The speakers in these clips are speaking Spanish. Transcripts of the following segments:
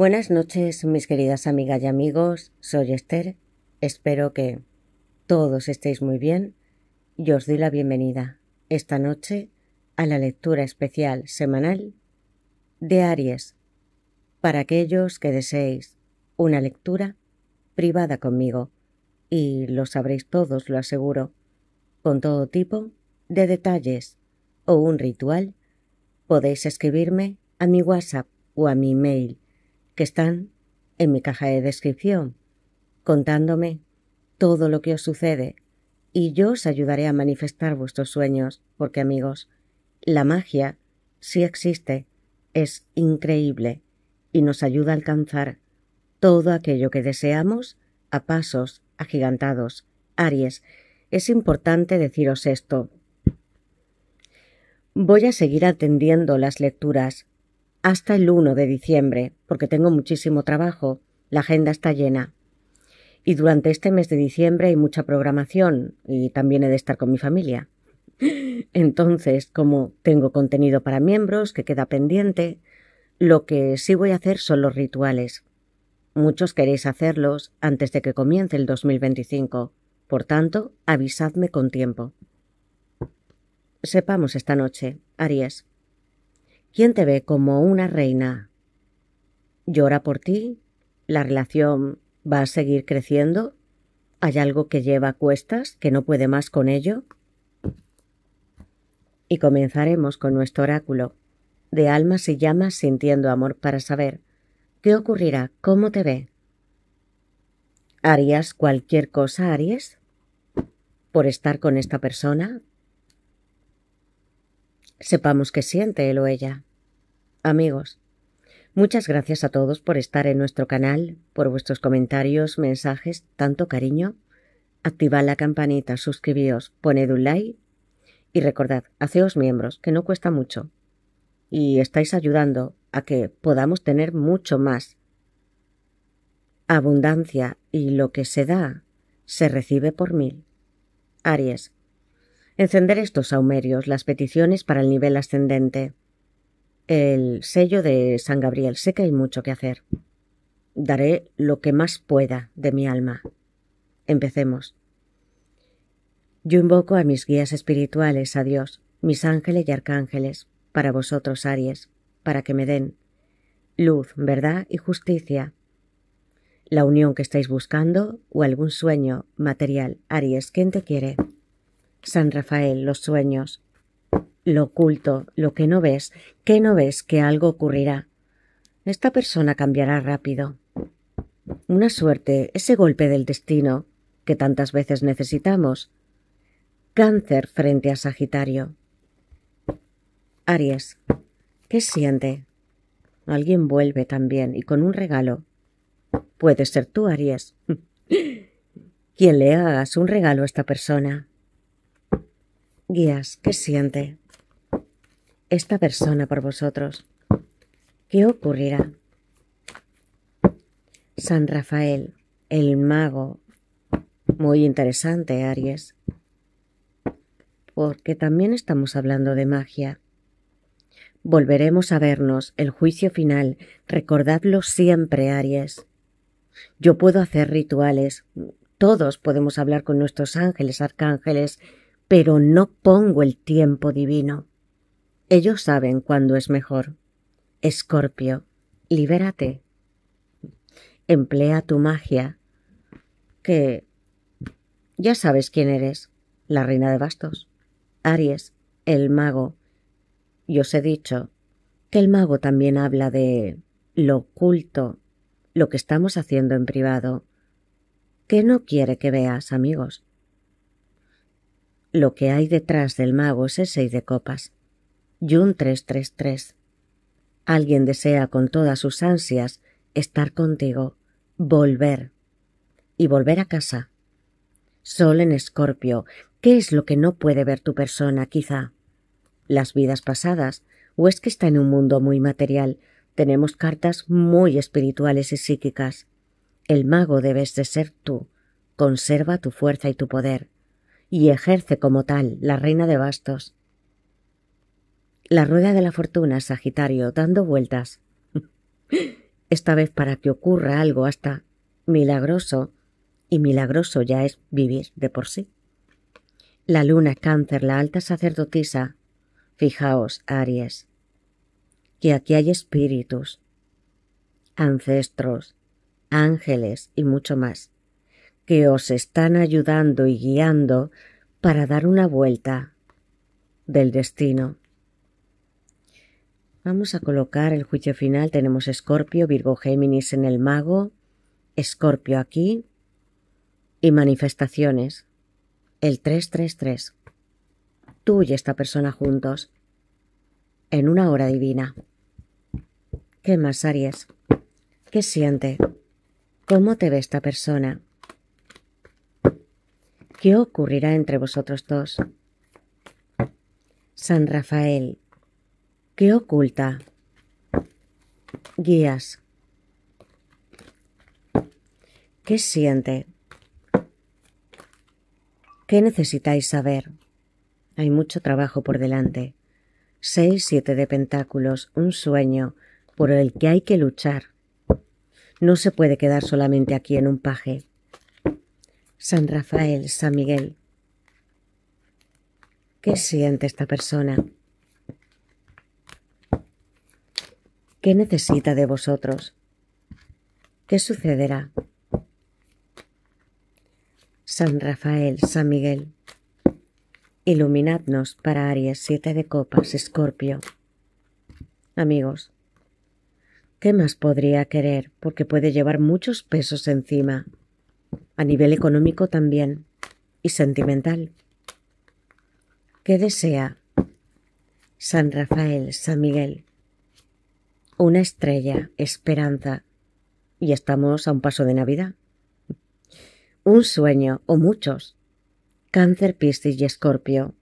Buenas noches, mis queridas amigas y amigos. Soy Esther. Espero que todos estéis muy bien y os doy la bienvenida esta noche a la lectura especial semanal de Aries para aquellos que deseéis una lectura privada conmigo y lo sabréis todos, lo aseguro, con todo tipo de detalles o un ritual, podéis escribirme a mi WhatsApp o a mi mail que están en mi caja de descripción, contándome todo lo que os sucede y yo os ayudaré a manifestar vuestros sueños, porque amigos, la magia, si existe, es increíble y nos ayuda a alcanzar todo aquello que deseamos a pasos agigantados. Aries, es importante deciros esto. Voy a seguir atendiendo las lecturas hasta el 1 de diciembre porque tengo muchísimo trabajo, la agenda está llena. Y durante este mes de diciembre hay mucha programación y también he de estar con mi familia. Entonces, como tengo contenido para miembros que queda pendiente, lo que sí voy a hacer son los rituales. Muchos queréis hacerlos antes de que comience el 2025. Por tanto, avisadme con tiempo. Sepamos esta noche, Aries. ¿Quién te ve como una reina, llora por ti, la relación va a seguir creciendo, hay algo que lleva a cuestas, que no puede más con ello. Y comenzaremos con nuestro oráculo de almas y llamas sintiendo amor para saber qué ocurrirá, cómo te ve. ¿Harías cualquier cosa, Aries? ¿Por estar con esta persona? Sepamos qué siente él o ella. Amigos, Muchas gracias a todos por estar en nuestro canal, por vuestros comentarios, mensajes, tanto cariño. Activad la campanita, suscribíos, poned un like y recordad, haceos miembros, que no cuesta mucho. Y estáis ayudando a que podamos tener mucho más. Abundancia y lo que se da se recibe por mil. Aries. Encender estos saumerios, las peticiones para el nivel ascendente. El sello de San Gabriel, sé que hay mucho que hacer. Daré lo que más pueda de mi alma. Empecemos. Yo invoco a mis guías espirituales, a Dios, mis ángeles y arcángeles, para vosotros, Aries, para que me den luz, verdad y justicia. La unión que estáis buscando o algún sueño material, Aries, ¿quién te quiere? San Rafael, los sueños, lo oculto, lo que no ves, que no ves que algo ocurrirá. Esta persona cambiará rápido. Una suerte, ese golpe del destino que tantas veces necesitamos. Cáncer frente a Sagitario. Aries. ¿Qué siente? Alguien vuelve también y con un regalo. Puede ser tú, Aries. Quien le hagas un regalo a esta persona. Guías, ¿qué siente? esta persona por vosotros. ¿Qué ocurrirá? San Rafael, el mago, muy interesante, Aries, porque también estamos hablando de magia. Volveremos a vernos, el juicio final, recordadlo siempre, Aries. Yo puedo hacer rituales, todos podemos hablar con nuestros ángeles, arcángeles, pero no pongo el tiempo divino. Ellos saben cuándo es mejor. Escorpio, libérate. Emplea tu magia, que ya sabes quién eres, la reina de bastos. Aries, el mago. Yo os he dicho que el mago también habla de lo oculto, lo que estamos haciendo en privado, que no quiere que veas, amigos. Lo que hay detrás del mago es el seis de copas. Jun 333. Alguien desea con todas sus ansias estar contigo, volver y volver a casa. Sol en escorpio, ¿qué es lo que no puede ver tu persona quizá? Las vidas pasadas, o es que está en un mundo muy material, tenemos cartas muy espirituales y psíquicas. El mago debes de ser tú, conserva tu fuerza y tu poder, y ejerce como tal la reina de bastos. La rueda de la fortuna, Sagitario, dando vueltas. Esta vez para que ocurra algo hasta milagroso, y milagroso ya es vivir de por sí. La luna cáncer, la alta sacerdotisa. Fijaos, Aries, que aquí hay espíritus, ancestros, ángeles y mucho más, que os están ayudando y guiando para dar una vuelta del destino. Vamos a colocar el juicio final. Tenemos Escorpio, Virgo, Géminis en el mago, Escorpio aquí y manifestaciones. El 333. Tú y esta persona juntos. En una hora divina. ¿Qué más, Aries? ¿Qué siente? ¿Cómo te ve esta persona? ¿Qué ocurrirá entre vosotros dos? San Rafael, Qué oculta. Guías. ¿Qué siente? ¿Qué necesitáis saber? Hay mucho trabajo por delante. Seis, siete de pentáculos, un sueño por el que hay que luchar. No se puede quedar solamente aquí en un paje. San Rafael, San Miguel. ¿Qué siente esta persona? ¿Qué necesita de vosotros? ¿Qué sucederá? San Rafael, San Miguel, iluminadnos para Aries siete de copas, Escorpio. Amigos, ¿qué más podría querer? Porque puede llevar muchos pesos encima, a nivel económico también, y sentimental. ¿Qué desea? San Rafael, San Miguel, una estrella, esperanza. Y estamos a un paso de Navidad. Un sueño, o muchos. Cáncer, Piscis y Escorpio.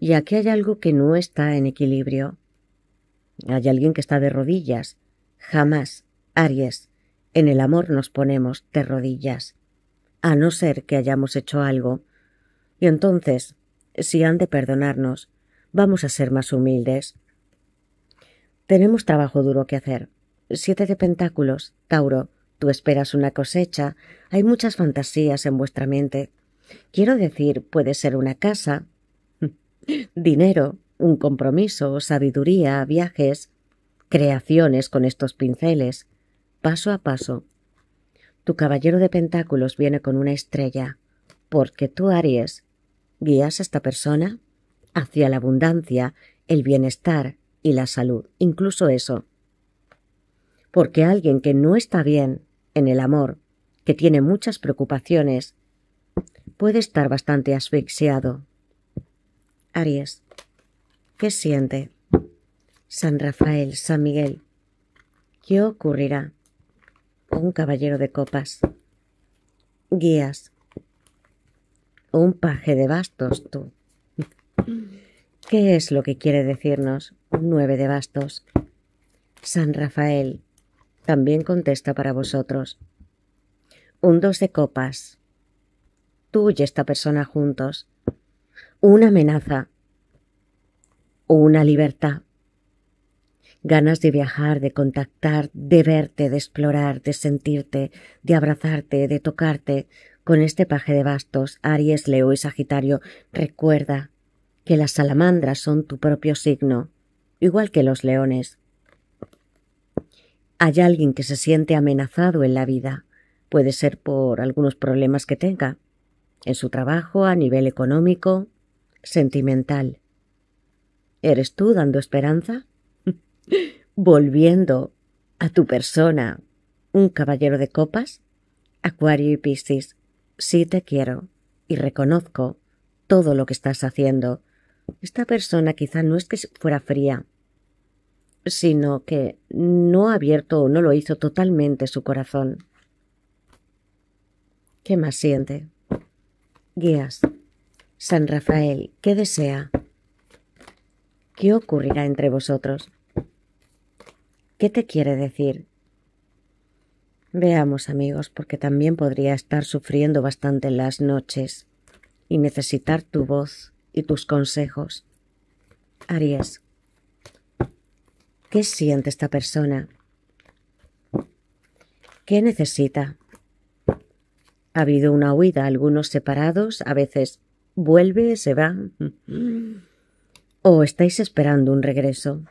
Y aquí hay algo que no está en equilibrio. Hay alguien que está de rodillas. Jamás, Aries, en el amor nos ponemos de rodillas. A no ser que hayamos hecho algo. Y entonces, si han de perdonarnos, vamos a ser más humildes, tenemos trabajo duro que hacer. Siete de Pentáculos, Tauro, tú esperas una cosecha, hay muchas fantasías en vuestra mente. Quiero decir, puede ser una casa, dinero, un compromiso, sabiduría, viajes, creaciones con estos pinceles, paso a paso. Tu caballero de pentáculos viene con una estrella, porque tú, Aries, guías a esta persona hacia la abundancia, el bienestar, y la salud, incluso eso. Porque alguien que no está bien en el amor, que tiene muchas preocupaciones, puede estar bastante asfixiado. Aries. ¿Qué siente? San Rafael, San Miguel. ¿Qué ocurrirá? Un caballero de copas. Guías. Un paje de bastos, tú. ¿Qué es lo que quiere decirnos Un nueve de bastos? San Rafael también contesta para vosotros. Un dos de copas. Tú y esta persona juntos. Una amenaza. Una libertad. Ganas de viajar, de contactar, de verte, de explorar, de sentirte, de abrazarte, de tocarte. Con este paje de bastos, Aries, Leo y Sagitario, recuerda que las salamandras son tu propio signo, igual que los leones. Hay alguien que se siente amenazado en la vida. Puede ser por algunos problemas que tenga, en su trabajo, a nivel económico, sentimental. ¿Eres tú dando esperanza? Volviendo a tu persona, un caballero de copas, Acuario y Piscis, sí te quiero y reconozco todo lo que estás haciendo, esta persona quizá no es que fuera fría, sino que no ha abierto o no lo hizo totalmente su corazón. ¿Qué más siente? Guías. San Rafael, ¿qué desea? ¿Qué ocurrirá entre vosotros? ¿Qué te quiere decir? Veamos amigos, porque también podría estar sufriendo bastante las noches y necesitar tu voz y tus consejos. Aries, ¿qué siente esta persona? ¿Qué necesita? Ha habido una huida, algunos separados, a veces vuelve, se va. ¿O estáis esperando un regreso?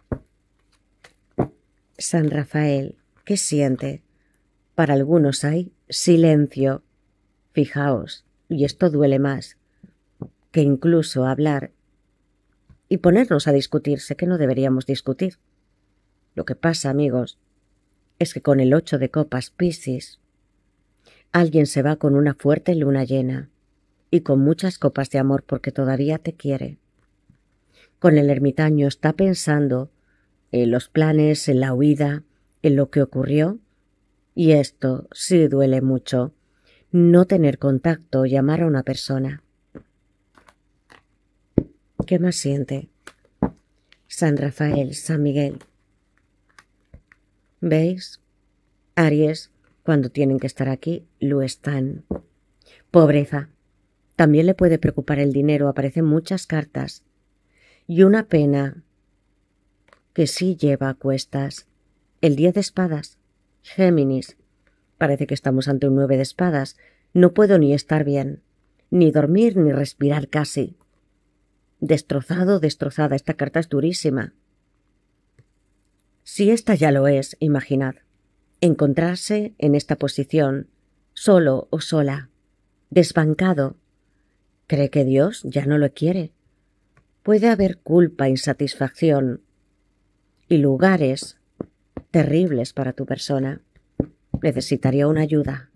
San Rafael, ¿qué siente? Para algunos hay silencio. Fijaos, y esto duele más que incluso hablar y ponernos a discutir sé que no deberíamos discutir. Lo que pasa, amigos, es que con el ocho de copas Pisces, alguien se va con una fuerte luna llena y con muchas copas de amor porque todavía te quiere. Con el ermitaño está pensando en los planes, en la huida, en lo que ocurrió, y esto sí duele mucho, no tener contacto o llamar a una persona. ¿Qué más siente. San Rafael, San Miguel. ¿Veis? Aries, cuando tienen que estar aquí, lo están. Pobreza. También le puede preocupar el dinero, aparecen muchas cartas. Y una pena que sí lleva a cuestas. El día de espadas. Géminis. Parece que estamos ante un nueve de espadas. No puedo ni estar bien, ni dormir ni respirar casi. Destrozado, destrozada, esta carta es durísima. Si esta ya lo es, imaginad. Encontrarse en esta posición, solo o sola, desbancado. Cree que Dios ya no lo quiere. Puede haber culpa, insatisfacción y lugares terribles para tu persona. Necesitaría una ayuda.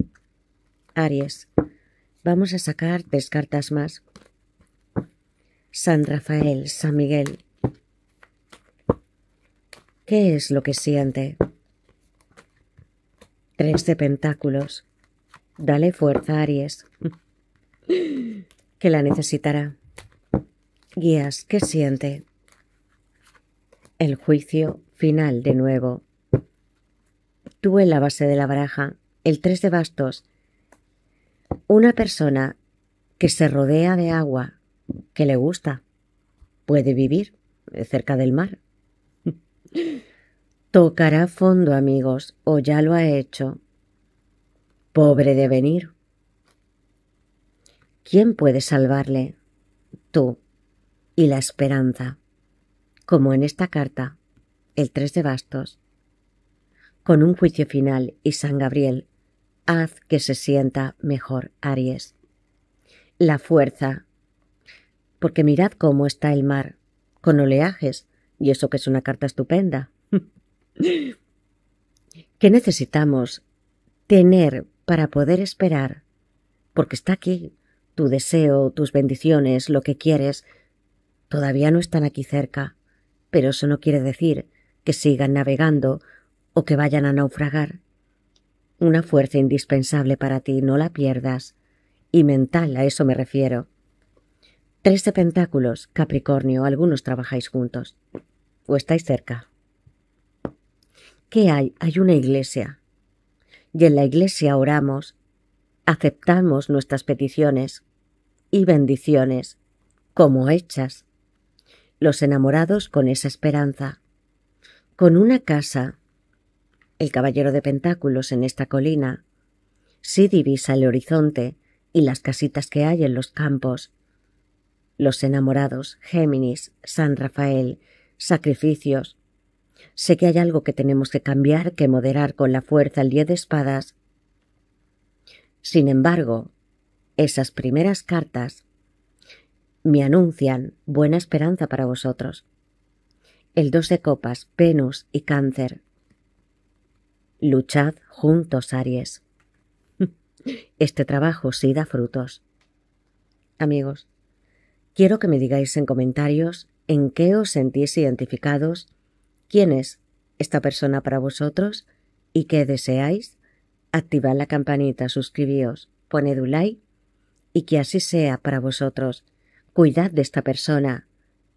Aries, vamos a sacar tres cartas más. San Rafael, San Miguel. ¿Qué es lo que siente? Tres de pentáculos. Dale fuerza, Aries, que la necesitará. Guías, ¿qué siente? El juicio final de nuevo. Tú en la base de la baraja, el tres de bastos. Una persona que se rodea de agua que le gusta. Puede vivir cerca del mar. Tocará fondo, amigos, o ya lo ha hecho. Pobre de venir. ¿Quién puede salvarle? Tú y la esperanza. Como en esta carta, el tres de bastos. Con un juicio final y San Gabriel, haz que se sienta mejor Aries. La fuerza porque mirad cómo está el mar, con oleajes, y eso que es una carta estupenda. ¿Qué necesitamos tener para poder esperar? Porque está aquí, tu deseo, tus bendiciones, lo que quieres, todavía no están aquí cerca, pero eso no quiere decir que sigan navegando o que vayan a naufragar. Una fuerza indispensable para ti, no la pierdas, y mental a eso me refiero. Trece Pentáculos, Capricornio, algunos trabajáis juntos. O estáis cerca. ¿Qué hay? Hay una iglesia. Y en la iglesia oramos, aceptamos nuestras peticiones y bendiciones como hechas. Los enamorados con esa esperanza. Con una casa, el caballero de pentáculos en esta colina, sí divisa el horizonte y las casitas que hay en los campos, los enamorados, Géminis, San Rafael, sacrificios. Sé que hay algo que tenemos que cambiar, que moderar con la fuerza el día de espadas. Sin embargo, esas primeras cartas me anuncian buena esperanza para vosotros. El 12 de copas, Venus y Cáncer. Luchad juntos, Aries. Este trabajo sí da frutos. Amigos, Quiero que me digáis en comentarios en qué os sentís identificados, quién es esta persona para vosotros y qué deseáis. Activad la campanita, suscribíos, poned un like y que así sea para vosotros. Cuidad de esta persona,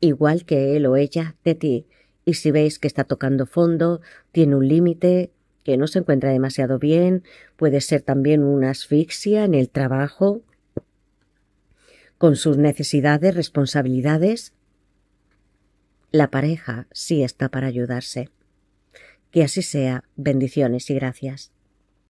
igual que él o ella de ti. Y si veis que está tocando fondo, tiene un límite, que no se encuentra demasiado bien, puede ser también una asfixia en el trabajo, con sus necesidades, responsabilidades. La pareja sí está para ayudarse. Que así sea, bendiciones y gracias.